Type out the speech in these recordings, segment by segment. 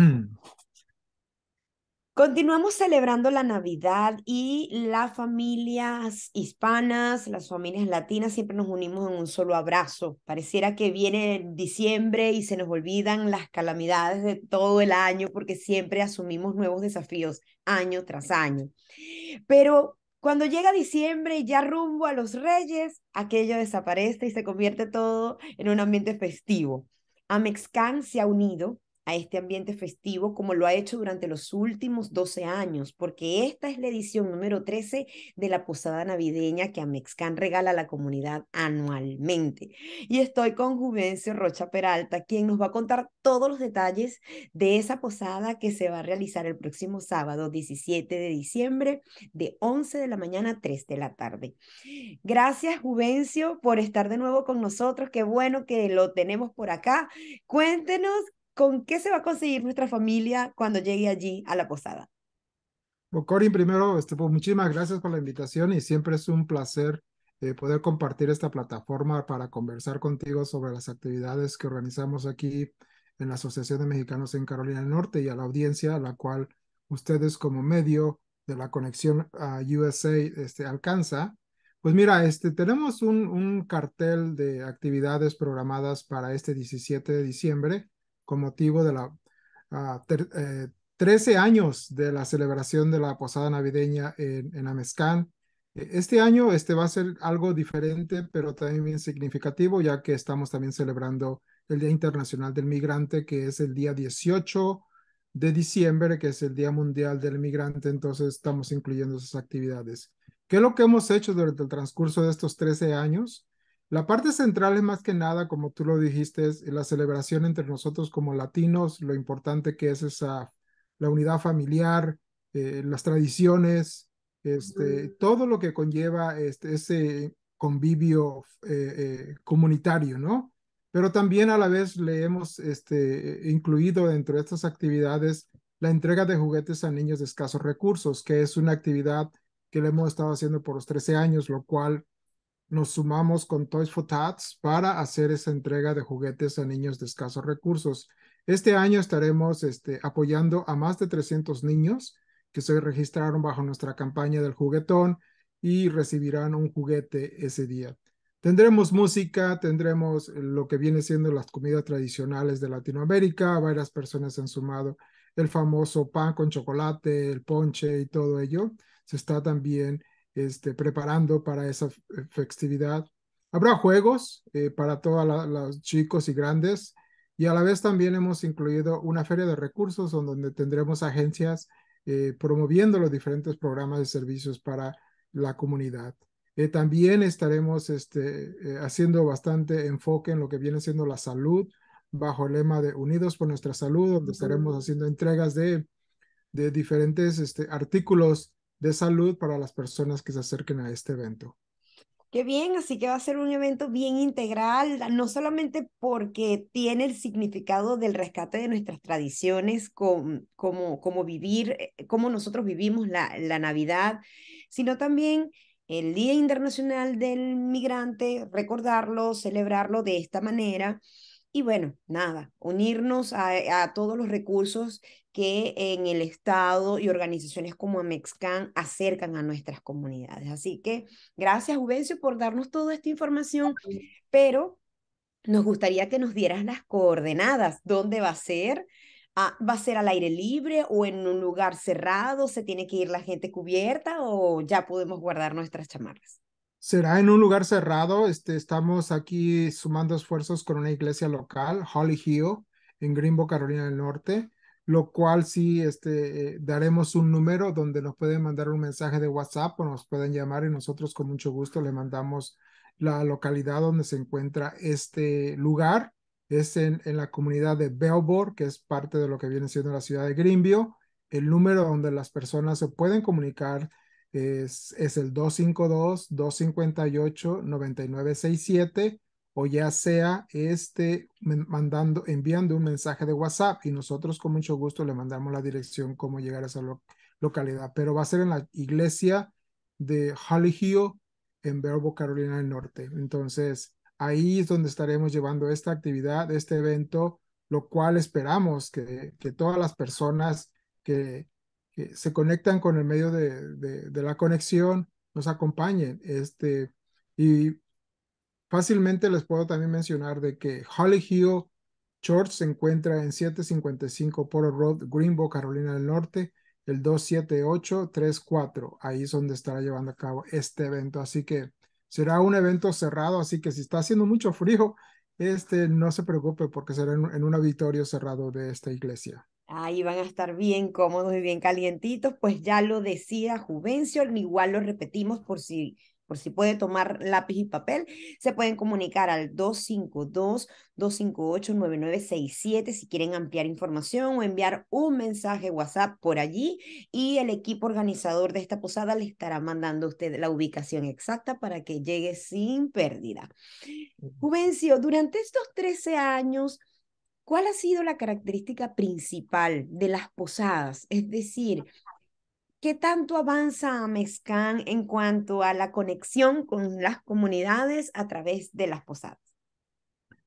Continuamos celebrando la Navidad y las familias hispanas, las familias latinas siempre nos unimos en un solo abrazo. Pareciera que viene diciembre y se nos olvidan las calamidades de todo el año porque siempre asumimos nuevos desafíos año tras año. Pero cuando llega diciembre y ya rumbo a los reyes, aquello desaparece y se convierte todo en un ambiente festivo. Amexcan se ha unido este ambiente festivo como lo ha hecho durante los últimos 12 años, porque esta es la edición número 13 de la Posada Navideña que Amexcan regala a la comunidad anualmente. Y estoy con Juvencio Rocha Peralta, quien nos va a contar todos los detalles de esa posada que se va a realizar el próximo sábado 17 de diciembre de 11 de la mañana a 3 de la tarde. Gracias Juvencio por estar de nuevo con nosotros. Qué bueno que lo tenemos por acá. Cuéntenos ¿con qué se va a conseguir nuestra familia cuando llegue allí a la posada? Bueno, Corin, primero, este, pues, muchísimas gracias por la invitación y siempre es un placer eh, poder compartir esta plataforma para conversar contigo sobre las actividades que organizamos aquí en la Asociación de Mexicanos en Carolina del Norte y a la audiencia a la cual ustedes como medio de la conexión a USA este, alcanza. Pues mira, este, tenemos un, un cartel de actividades programadas para este 17 de diciembre con motivo de la 13 ah, eh, años de la celebración de la posada navideña en, en Amezcán. E, este año este va a ser algo diferente, pero también significativo, ya que estamos también celebrando el Día Internacional del Migrante, que es el día 18 de diciembre, que es el Día Mundial del Migrante, entonces estamos incluyendo esas actividades. ¿Qué es lo que hemos hecho durante el transcurso de estos 13 años? La parte central es más que nada, como tú lo dijiste, es la celebración entre nosotros como latinos, lo importante que es esa, la unidad familiar, eh, las tradiciones, este, todo lo que conlleva este, ese convivio eh, eh, comunitario, ¿no? Pero también a la vez le hemos este, incluido dentro de estas actividades la entrega de juguetes a niños de escasos recursos, que es una actividad que le hemos estado haciendo por los 13 años, lo cual nos sumamos con Toys for Tots para hacer esa entrega de juguetes a niños de escasos recursos. Este año estaremos este, apoyando a más de 300 niños que se registraron bajo nuestra campaña del juguetón y recibirán un juguete ese día. Tendremos música, tendremos lo que viene siendo las comidas tradicionales de Latinoamérica, varias personas han sumado el famoso pan con chocolate, el ponche y todo ello. Se está también este, preparando para esa eh, festividad. Habrá juegos eh, para todos los chicos y grandes y a la vez también hemos incluido una feria de recursos donde tendremos agencias eh, promoviendo los diferentes programas de servicios para la comunidad. también estaremos este, haciendo bastante enfoque en lo que viene siendo la salud bajo el lema de Unidos por nuestra Salud, donde estaremos haciendo entregas de, diferentes este, artículos de salud para las personas que se acerquen a este evento. Qué bien, así que va a ser un evento bien integral, no solamente porque tiene el significado del rescate de nuestras tradiciones, como, como, como vivir, eh, cómo nosotros vivimos la, la Navidad, sino también el Día Internacional del Migrante, recordarlo, celebrarlo de esta manera y bueno, nada, unirnos a, todos los recursos que en el Estado y organizaciones como Amexcan acercan a nuestras comunidades. Así que gracias, Ubencio, por darnos toda esta información, pero nos gustaría que nos dieras las coordenadas, dónde va a ser, ah, va a ser al aire libre o en un lugar cerrado, se tiene que ir la gente cubierta o ya podemos guardar nuestras chamarras será en un lugar cerrado. Este, estamos aquí sumando esfuerzos con una iglesia local, Holly Hill, en Greenbow, Carolina del Norte, lo cual sí este, eh, daremos un número donde nos pueden mandar un mensaje de WhatsApp o nos pueden llamar y nosotros con mucho gusto le mandamos la localidad donde se encuentra este lugar. Es en, en la comunidad de Bellboard, que es parte de lo que viene siendo la ciudad de Greenville. El número donde las personas se pueden comunicar es, es el 252-258-9967 o ya sea este mandando, enviando un mensaje de WhatsApp y nosotros con mucho gusto le mandamos la dirección cómo llegar a esa localidad, pero va a ser en la iglesia de Holly Hill en Verbo, Carolina del Norte. Entonces, ahí es donde estaremos llevando esta actividad, este evento, lo cual esperamos que, que todas las personas que, eh, se conectan con el medio de, la conexión, nos acompañen. Este, y fácilmente les puedo también mencionar de que Holly Hill Church se encuentra en 755 Polo Road, Greenbow, Carolina del Norte, el 27834. Ahí es donde estará llevando a cabo este evento. Así que será un evento cerrado, así que si está haciendo mucho frío, este, no se preocupe porque será en un auditorio cerrado de esta iglesia ahí van a estar bien cómodos y bien calientitos, pues ya lo decía Juvencio, igual lo repetimos por si por si puede tomar lápiz y papel, se pueden comunicar al 252-258-9967 si quieren ampliar información o enviar un mensaje WhatsApp por allí y el equipo organizador de esta posada le estará mandando a usted la ubicación exacta para que llegue sin pérdida. Juvencio, durante estos 13 años ¿Cuál ha sido la característica principal de las posadas? Es decir, ¿qué tanto avanza Mezcán en cuanto a la conexión con las comunidades a través de las posadas?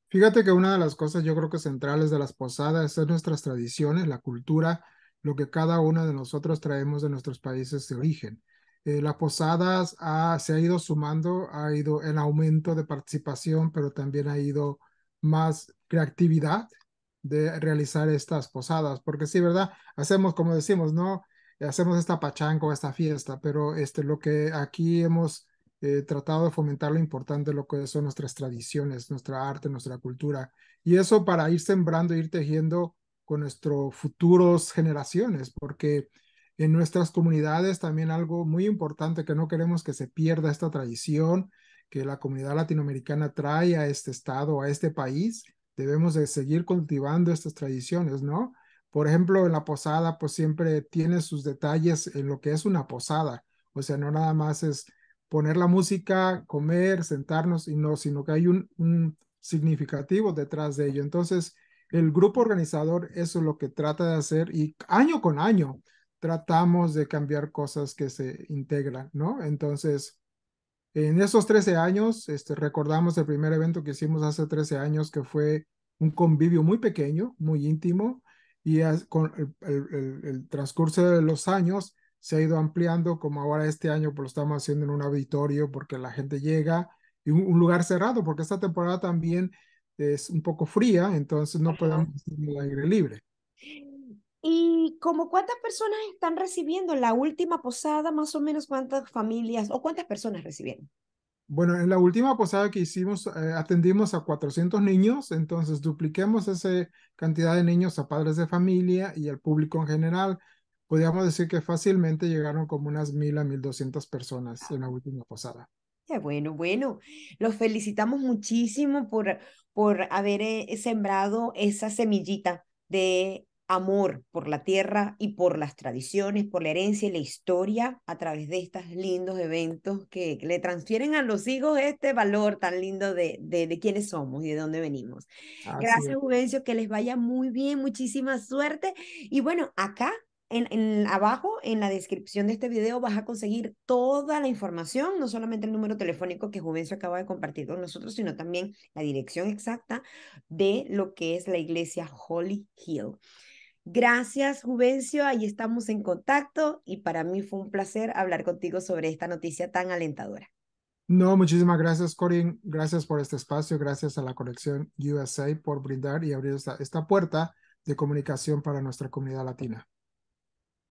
Fíjate que una de las cosas yo creo que centrales de las posadas es nuestras tradiciones, la cultura, lo que cada uno de nosotros traemos de nuestros países de origen. Eh, las posadas ah, se ha ido sumando, ha ido el aumento de participación, pero también ha ido más creatividad de realizar estas posadas, porque sí, ¿verdad? Hacemos, como decimos, ¿no? Hacemos esta pachanco esta fiesta, pero este, lo que aquí hemos eh, tratado de fomentar lo importante, lo que son nuestras tradiciones, nuestra arte, nuestra cultura, y eso para ir sembrando, ir tejiendo con nuestros futuros generaciones, porque en nuestras comunidades también algo muy importante que no queremos que se pierda esta tradición que la comunidad latinoamericana trae a este estado, a este país, debemos de seguir cultivando estas tradiciones, ¿no? Por ejemplo, en la posada, pues siempre tiene sus detalles en lo que es una posada. O sea, no nada más es poner la música, comer, sentarnos y no, sino que hay un, significativo detrás de ello. Entonces, el grupo organizador eso es lo que trata de hacer y año con año tratamos de cambiar cosas que se integran, ¿no? Entonces, en esos 13 años, este, recordamos el primer evento que hicimos hace 13 años, que fue un convivio muy pequeño, muy íntimo, y con el, transcurso de los años se ha ido ampliando, como ahora este año pues, lo estamos haciendo en un auditorio porque la gente llega, y un, lugar cerrado, porque esta temporada también es un poco fría, entonces no podemos podemos en el aire libre. ¿Y como cuántas personas están recibiendo la última posada, más o menos cuántas familias o cuántas personas recibieron? Bueno, en la última posada que hicimos eh, atendimos a 400 niños, entonces dupliquemos esa cantidad de niños a padres de familia y al público en general. Podríamos decir que fácilmente llegaron como unas 1.000 a 1.200 personas en la última posada. Ya, bueno, bueno. Los felicitamos muchísimo por, por haber eh, sembrado esa semillita de amor por la tierra y por las tradiciones, por la herencia y la historia a través de estos lindos eventos que le transfieren a los hijos este valor tan lindo de, de, quiénes somos y de dónde venimos. Gracias, Juvencio, que les vaya muy bien, muchísima suerte. Y bueno, acá en, en, abajo en la descripción de este video vas a conseguir toda la información, no solamente el número telefónico que Juvencio acaba de compartir con nosotros, sino también la dirección exacta de lo que es la iglesia Holy Hill. Gracias, Juvencio. Ahí estamos en contacto y para mí fue un placer hablar contigo sobre esta noticia tan alentadora. No, muchísimas gracias, Corin. Gracias por este espacio. Gracias a la colección USA por brindar y abrir esta puerta de comunicación para nuestra comunidad latina.